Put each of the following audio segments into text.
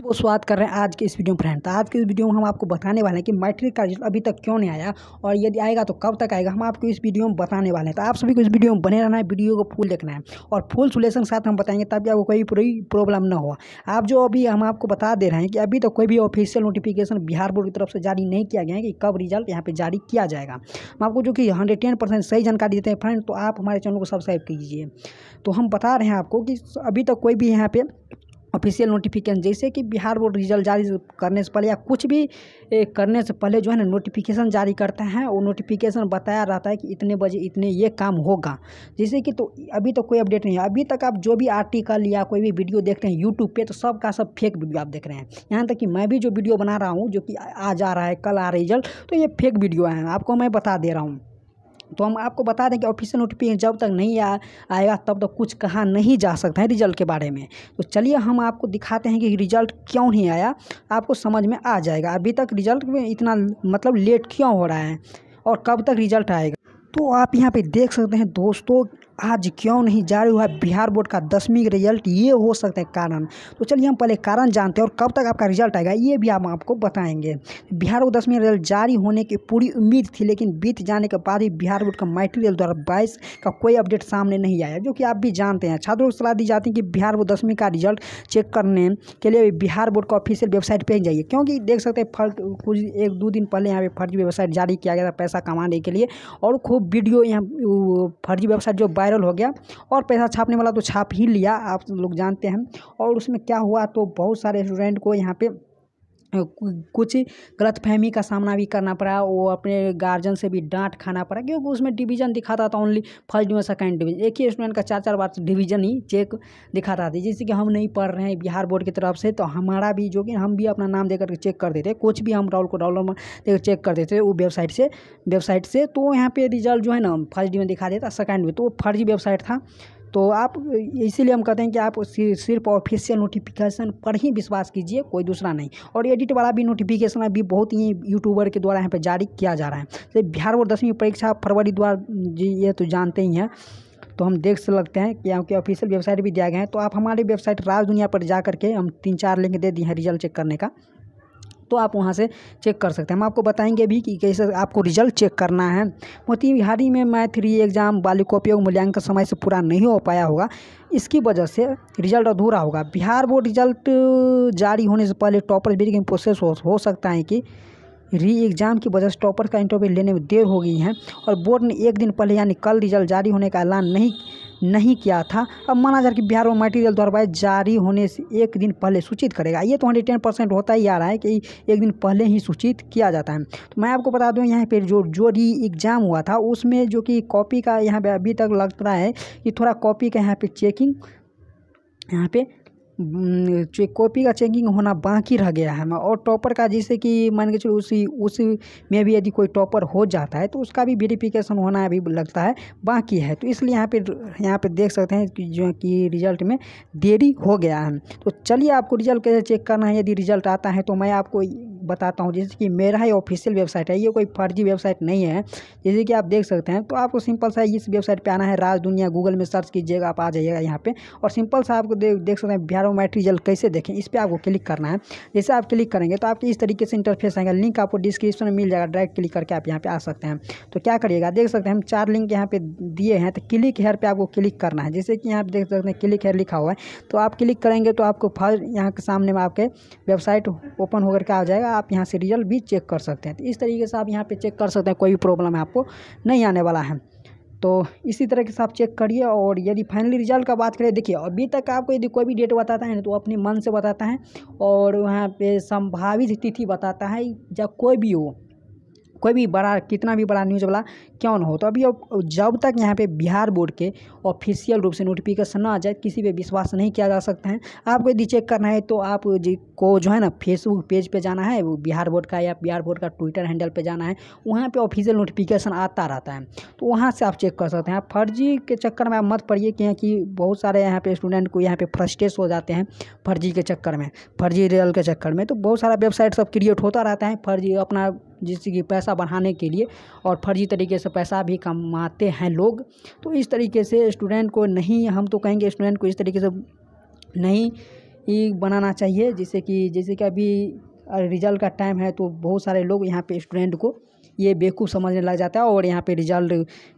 वो स्वागत कर रहे हैं आज के इस वीडियो में फ्रेंड तो आज के इस वीडियो में हम आपको बताने वाले हैं कि मैट्रिक का रिजल्ट अभी तक क्यों नहीं आया और यदि आएगा तो कब तक आएगा हम आपको इस वीडियो में बताने वाले हैं तो आप सभी को इस वीडियो में बने रहना है वीडियो को फुल देखना है और फुल सोल्यूशन के साथ हम बताएंगे ताकि आपको कोई पूरी प्रॉब्लम न हो आप जो अभी हम आपको बता दे रहे हैं कि अभी तक तो कोई भी ऑफिशियल नोटिफिकेशन बिहार बोर्ड की तरफ से जारी नहीं किया गया है कि कब रिजल्ट यहाँ पर जारी किया जाएगा हम आपको जो कि हंड्रेड सही जानकारी देते हैं फ्रेंड तो आप हमारे चैनल को सब्सक्राइब कीजिए तो हम बता रहे हैं आपको कि अभी तक कोई भी यहाँ पर ऑफिशियल नोटिफिकेशन जैसे कि बिहार बोर्ड रिजल्ट जारी करने से पहले या कुछ भी करने से पहले जो है ना नोटिफिकेशन जारी करता है और नोटिफिकेशन बताया रहता है कि इतने बजे इतने ये काम होगा जैसे कि तो अभी तो कोई अपडेट नहीं है अभी तक आप जो भी आर्टिकल या कोई भी वीडियो देख रहे हैं यूट्यूब पर तो सब का सब फेक वीडियो आप देख रहे हैं यहाँ तक कि मैं भी जो वीडियो बना रहा हूँ जो कि आज आ रहा है कल आ रहा है रिजल्ट तो ये फेक वीडियो हैं आपको मैं बता दे रहा हूँ तो हम आपको बता दें कि ऑफिशियल नोटिफिकेशन जब तक नहीं आ, आएगा तब तक कुछ कहा नहीं जा सकता है रिजल्ट के बारे में तो चलिए हम आपको दिखाते हैं कि रिजल्ट क्यों नहीं आया आपको समझ में आ जाएगा अभी तक रिजल्ट में इतना मतलब लेट क्यों हो रहा है और कब तक रिजल्ट आएगा तो आप यहाँ पे देख सकते हैं दोस्तों आज क्यों नहीं जारी हुआ बिहार बोर्ड का दसवीं रिजल्ट ये हो सकता है कारण तो चलिए हम पहले कारण जानते हैं और कब तक आपका रिजल्ट आएगा ये भी हम आपको बताएंगे बिहार बोर्ड दसवीं रिजल्ट जारी होने की पूरी उम्मीद थी लेकिन बीत जाने के बाद ही बिहार बोर्ड का मटेरियल दो बाईस का कोई अपडेट सामने नहीं आया जो कि आप भी जानते हैं छात्रों को सलाह दी जाती है कि बिहार बोर्ड दसवीं का रिजल्ट चेक करने के लिए बिहार बोर्ड का ऑफिशियल वेबसाइट पर ही जाइए क्योंकि देख सकते हैं फर्ज कुछ एक दो दिन पहले यहाँ पर फर्जी वेबसाइट जारी किया गया था पैसा कमाने के लिए और खूब वीडियो यहाँ फर्जी वेबसाइट जो वायरल हो गया और पैसा छापने वाला तो छाप ही लिया आप लोग जानते हैं और उसमें क्या हुआ तो बहुत सारे स्टूडेंट को यहाँ पर कुछ गलतफ़हमी का सामना भी करना पड़ा वो अपने गार्जियन से भी डांट खाना पड़ा क्योंकि उसमें डिवीजन दिखाता था only first division second division एक ही स्टूडेंट का चार चार बार डिवीजन ही चेक दिखाता था जैसे कि हम नहीं पढ़ रहे हैं बिहार बोर्ड की तरफ से तो हमारा भी जो कि हम भी अपना नाम देकर चेक कर देते कुछ भी हम राउल को डाउनलोड देकर चेक कर देते वो वेबसाइट से वेबसाइट से तो यहाँ पर रिजल्ट जो है ना फर्स्ट डिवीजन दिखा देता सेकेंड डिवीजन तो वो फर्जी वेबसाइट था तो आप इसीलिए हम कहते हैं कि आप सिर्फ ऑफिशियल नोटिफिकेशन पर ही विश्वास कीजिए कोई दूसरा नहीं और एडिट वाला भी नोटिफिकेशन अभी बहुत ही यूट्यूबर के द्वारा यहाँ पर जारी किया जा रहा है तो बिहार और दसवीं परीक्षा फरवरी द्वारा जी ये तो जानते ही हैं तो हम देख सकते हैं कि आपके ऑफिशियल वेबसाइट भी दिया गया है तो आप हमारे वेबसाइट राज दुनिया पर जा करके हम तीन चार लिंक दे दिए हैं रिजल्ट चेक करने का तो आप वहाँ से चेक कर सकते हैं हम आपको बताएंगे भी कि कैसे आपको रिजल्ट चेक करना है मोती बिहारी में मैथ री एग्ज़ाम वाली कॉपियों मूल्यांकन समय से पूरा नहीं हो पाया होगा इसकी वजह से रिजल्ट अधूरा होगा बिहार बोर्ड रिजल्ट जारी होने से पहले टॉपर लेकिन प्रोसेस हो, हो सकता है कि री एग्ज़ाम की वजह से टॉपर का इंटरव्यू लेने में देर हो गई है और बोर्ड ने एक दिन पहले यानी कल रिजल्ट जारी होने का ऐलान नहीं नहीं किया था अब माना जा रहा कि बिहार में मटेरियल दोबारा जारी होने से एक दिन पहले सूचित करेगा ये तो हंड्रेड टेन परसेंट होता ही आ रहा है कि एक दिन पहले ही सूचित किया जाता है तो मैं आपको बता दूँ यहाँ पर जो जो री एग्ज़ाम हुआ था उसमें जो कि कॉपी का यहाँ पर अभी तक लग रहा है कि थोड़ा कॉपी का यहाँ पर चेकिंग यहाँ पर कॉपी का चेकिंग होना बाकी रह गया है और टॉपर का जैसे कि मान के चलो उसी उसी में भी यदि कोई टॉपर हो जाता है तो उसका भी वेरिफिकेशन होना अभी लगता है बाकी है तो इसलिए यहाँ पे यहाँ पे देख सकते हैं कि जो कि रिजल्ट में देरी हो गया है तो चलिए आपको रिजल्ट कैसे चेक करना है यदि रिजल्ट आता है तो मैं आपको बताता हूँ जैसे कि मेरा ही ऑफिशियल वेबसाइट है ये कोई फर्जी वेबसाइट नहीं है जैसे कि आप देख सकते हैं तो आपको सिंपल सा इस वेबसाइट पे आना है राज दुनिया गूगल में सर्च कीजिएगा आप आ जाइएगा यहाँ पे और सिंपल सा आपको देख देख सकते हैं बिहार बायोमेट्रिक रिजल्ट कैसे देखें इस पर आपको क्लिक करना है जैसे आप क्लिक करेंगे तो आपके इस तरीके से इंटरफेस आएगा लिंक आपको डिस्क्रिप्शन में मिल जाएगा डायरेक्ट क्लिक करके आप यहाँ पर आ सकते हैं तो क्या करिएगा देख सकते हैं हम चार लिंक यहाँ पे दिए हैं तो क्लिक हेयर पर आपको क्लिक करना है जैसे कि यहाँ पे देख सकते हैं क्लिक हेयर लिखा हुआ है तो आप क्लिक करेंगे तो आपको फर्स्ट यहाँ के सामने में आपके वेबसाइट ओपन होकर के आ जाएगा आप यहाँ से रिजल्ट भी चेक कर सकते हैं तो इस तरीके से आप यहाँ पर चेक कर सकते हैं कोई भी प्रॉब्लम आपको नहीं आने वाला है तो इसी तरह के आप चेक करिए और यदि फाइनली रिजल्ट का बात करें देखिए अभी तक आपको यदि कोई भी डेट बताता है ना तो अपने मन से बताता है और वहाँ पे संभावित तिथि बताता है या कोई भी हो कोई भी बड़ा कितना भी बड़ा न्यूज़ वाला क्यों ना हो तो अभी जब तक यहाँ पे बिहार बोर्ड के ऑफिशियल रूप से नोटिफिकेशन ना आ जाए किसी पे विश्वास नहीं किया जा सकता है आपको यदि चेक करना है तो आप जी को जो है ना फेसबुक पेज पे जाना है बिहार बोर्ड का या बिहार बोर्ड का ट्विटर हैंडल पे जाना है वहाँ पर ऑफिशियल नोटिफिकेशन आता रहता है तो वहाँ से आप चेक कर सकते हैं आप फर्जी के चक्कर में आप मत पड़िए कि, कि बहुत सारे यहाँ पे स्टूडेंट को यहाँ पर फ्रस्ट्रेस हो जाते हैं फर्जी के चक्कर में फर्जी रियल के चक्कर में तो बहुत सारा वेबसाइट सब क्रिएट होता रहता है फर्जी अपना जिससे कि पैसा बढ़ाने के लिए और फर्जी तरीके से पैसा भी कमाते हैं लोग तो इस तरीके से स्टूडेंट को नहीं हम तो कहेंगे स्टूडेंट को इस तरीके से नहीं बनाना चाहिए जिससे कि जैसे कि अभी रिजल्ट का टाइम है तो बहुत सारे लोग यहाँ पे स्टूडेंट को ये बेवकूफ़ समझने लग जाता है और यहाँ पे रिजल्ट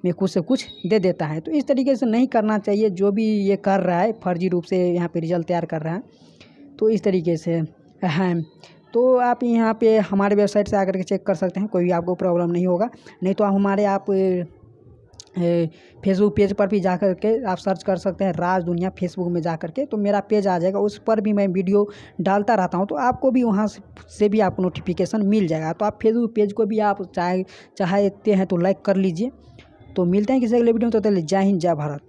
में कुछ से कुछ दे देता है तो इस तरीके से नहीं करना चाहिए जो भी ये कर रहा है फर्जी रूप से यहाँ पे रिजल्ट तैयार कर रहा है तो इस तरीके से है तो आप यहाँ पे हमारे वेबसाइट से आकर के चेक कर सकते हैं कोई भी आपको प्रॉब्लम नहीं होगा नहीं तो आप हमारे आप फेसबुक पेज पर भी जा कर के आप सर्च कर सकते हैं राज दुनिया फेसबुक में जा कर के तो मेरा पेज आ जाएगा उस पर भी मैं वीडियो डालता रहता हूं तो आपको भी वहां से भी आपको नोटिफिकेशन मिल जाएगा तो आप फेसबुक पेज को भी आप चाहे चाहते हैं तो लाइक कर लीजिए तो मिलते हैं किसी अगले वीडियो में तो जय हिंद जय भारत